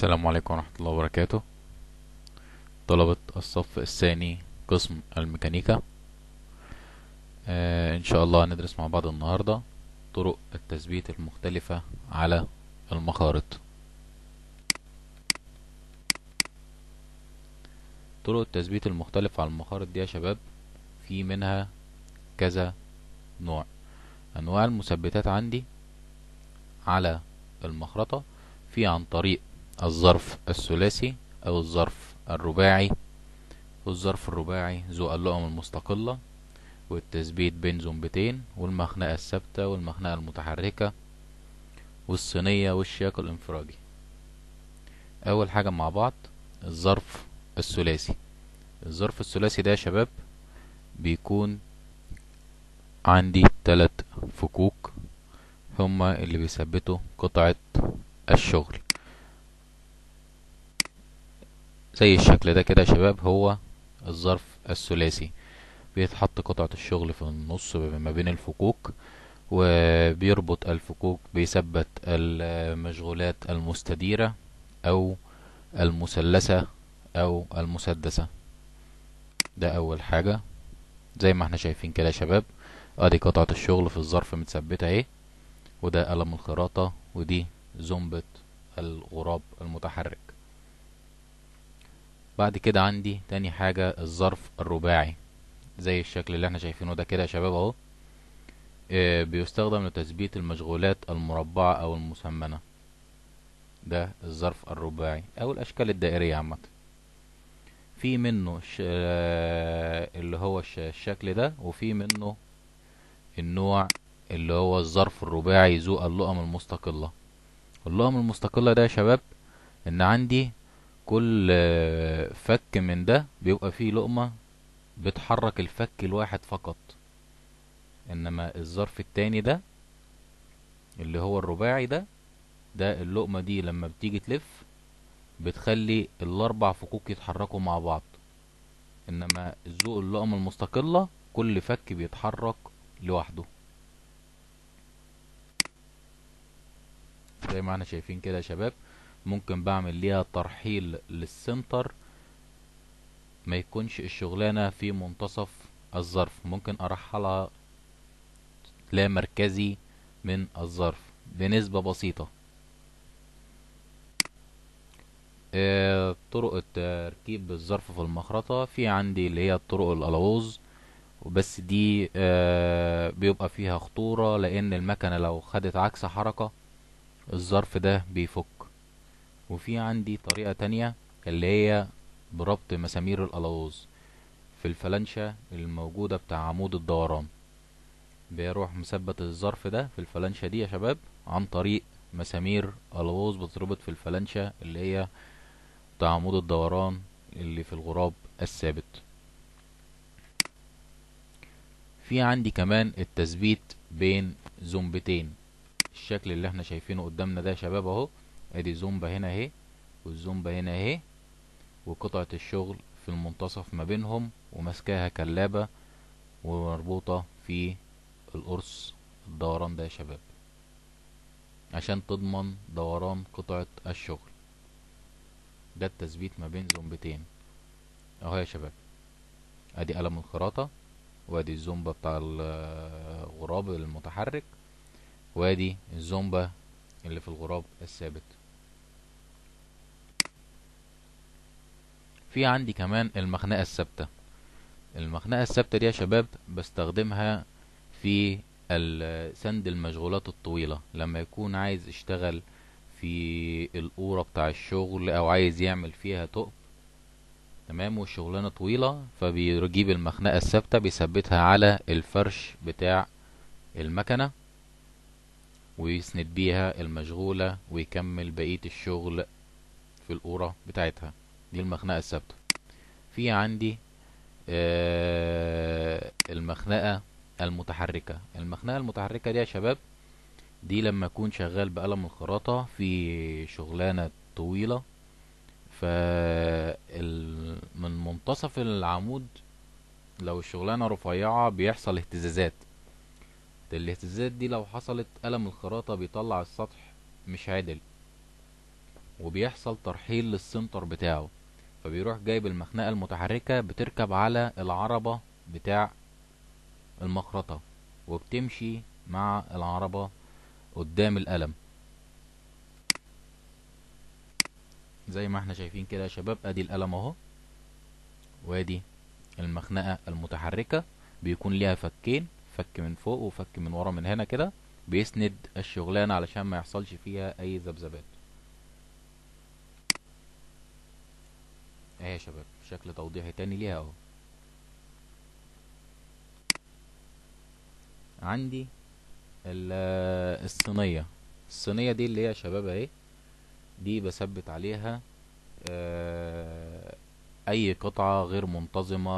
السلام عليكم ورحمة الله وبركاته طلبة الصف الثاني قسم الميكانيكا آه ان شاء الله هندرس مع بعض النهاردة طرق التثبيت المختلفة على المخارط طرق التثبيت المختلفة على المخارط دي يا شباب في منها كذا نوع انواع المثبتات عندي على المخرطة في عن طريق الظرف الثلاثي أو الظرف الرباعي والظرف الرباعي ذو اللقم المستقلة والتثبيت بين زنبتين والمخنقة الثابتة والمخنقة المتحركة والصينية والشياق الانفراجي أول حاجة مع بعض الظرف الثلاثي الظرف الثلاثي ده يا شباب بيكون عندي تلات فكوك هما اللي بيثبتوا قطعة الشغل زي الشكل ده كده يا شباب هو الظرف الثلاثي بيتحط قطعة الشغل في النص ما بين الفكوك وبيربط الفكوك بيثبت المشغولات المستديرة أو المثلثة أو المسدسة ده أول حاجة زي ما احنا شايفين كده يا شباب ادي قطعة الشغل في الظرف متثبتة اهي وده قلم الخراطة ودي زومبة الغراب المتحرك بعد كده عندي تاني حاجة الظرف الرباعي زي الشكل اللي احنا شايفينه ده كده يا شباب اهو آه، بيستخدم لتثبيت المشغولات المربعة او المسمنة ده الظرف الرباعي او الاشكال الدائرية عامة في منه آه، اللي هو الشكل ده وفي منه النوع اللي هو الظرف الرباعي ذو اللقم المستقلة اللقم المستقلة ده يا شباب ان عندي كل فك من ده بيبقى فيه لقمة بتحرك الفك الواحد فقط انما الظرف التاني ده اللي هو الرباعي ده ده اللقمة دي لما بتيجي تلف بتخلي الاربع فكوك يتحركوا مع بعض انما ذوق اللقمة المستقلة كل فك بيتحرك لوحده زي ما احنا شايفين كده يا شباب ممكن بعمل ليها ترحيل للسنتر ما يكونش الشغلانة في منتصف الظرف ممكن ارحلها لا مركزي من الظرف بنسبة بسيطة آه طرق التركيب الظرف في المخرطة في عندي اللي هي الطرق الألوز بس دي آه بيبقى فيها خطورة لأن المكنة لو خدت عكس حركة الظرف ده بيفك وفي عندي طريقة تانية اللي هي بربط مسامير الألوز في الفلانشة الموجودة بتاع عمود الدوران بيروح مثبت الظرف ده في الفلانشة دي يا شباب عن طريق مسامير ألوز بتربط في الفلانشة اللي هي بتاع عمود الدوران اللي في الغراب الثابت في عندي كمان التثبيت بين زومبتين الشكل اللي احنا شايفينه قدامنا ده يا شباب اهو ادي زومبا هنا اهي والزومبا هنا اهي وقطعة الشغل في المنتصف ما بينهم وماسكاها كلابة ومربوطة في القرص الدوران ده يا شباب عشان تضمن دوران قطعة الشغل ده التثبيت ما بين زومبتين اهو يا شباب ادي قلم الخراطة وادي الزومبا بتاع الغراب المتحرك وادي الزومبا اللي في الغراب الثابت في عندي كمان المخنقة الثابتة المخنقة الثابتة دي يا شباب بستخدمها في سند المشغولات الطويلة لما يكون عايز اشتغل في القورة بتاع الشغل او عايز يعمل فيها تقب تمام والشغلانة طويلة فبيجيب المخنقة الثابتة بيثبتها على الفرش بتاع المكنة ويسند بيها المشغولة ويكمل بقية الشغل في القورة بتاعتها دي المخنقة الثابتة في عندي آه المخنقة المتحركة المخنقة المتحركة دي يا شباب دي لما اكون شغال بقلم الخراطة في شغلانة طويلة ف من منتصف العمود لو الشغلانة رفيعة بيحصل اهتزازات الاهتزازات دي لو حصلت قلم الخراطة بيطلع السطح مش عدل وبيحصل ترحيل للسنتر بتاعه فبيروح جايب المخنقة المتحركة بتركب على العربة بتاع المخرطة وبتمشي مع العربة قدام القلم زي ما احنا شايفين كده يا شباب ادي القلم اهو وادي المخنقة المتحركة بيكون ليها فكين فك من فوق وفك من ورا من هنا كده بيسند الشغلانة علشان ما يحصلش فيها اي ذبذبات شباب شكل توضيحي تاني ليها اهو عندي الصينية الصينية دي اللي هي يا شباب اهي دي بثبت عليها آه اي قطعة غير منتظمة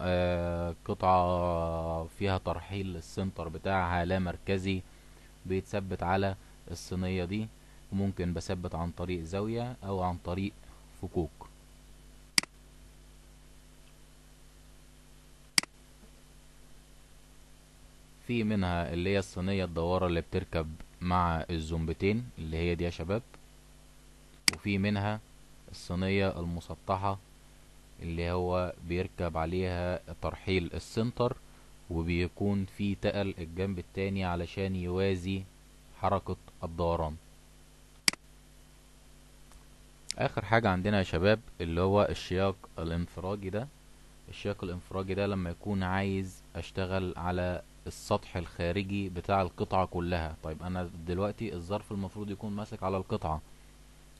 آه قطعة فيها ترحيل السنتر بتاعها لا مركزي بيتثبت على الصينية دي وممكن بثبت عن طريق زاوية او عن طريق فكوك في منها اللي هي الصينية الدوارة اللي بتركب مع الزومبتين اللي هي دي يا شباب وفي منها الصينية المسطحة اللي هو بيركب عليها ترحيل السنتر وبيكون في تقل الجنب التاني علشان يوازي حركة الدوران اخر حاجة عندنا يا شباب اللي هو الشياق الانفراجي ده الشياق الانفراجي ده لما يكون عايز اشتغل على السطح الخارجي بتاع القطعة كلها طيب انا دلوقتي الظرف المفروض يكون ماسك على القطعة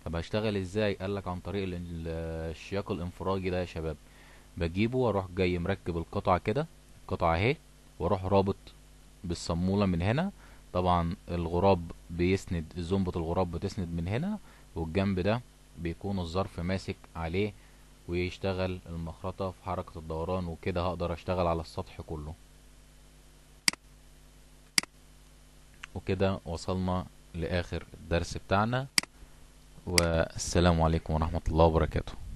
طب هشتغل ازاي قالك عن طريق الشياق الانفراجي ده يا شباب بجيبه واروح جاي مركب القطعة كده القطعة اهي واروح رابط بالصمولة من هنا طبعا الغراب بيسند زنبة الغراب بتسند من هنا والجنب ده بيكون الظرف ماسك عليه ويشتغل المخرطة في حركة الدوران وكده هقدر اشتغل على السطح كله وكده وصلنا لآخر الدرس بتاعنا والسلام عليكم ورحمة الله وبركاته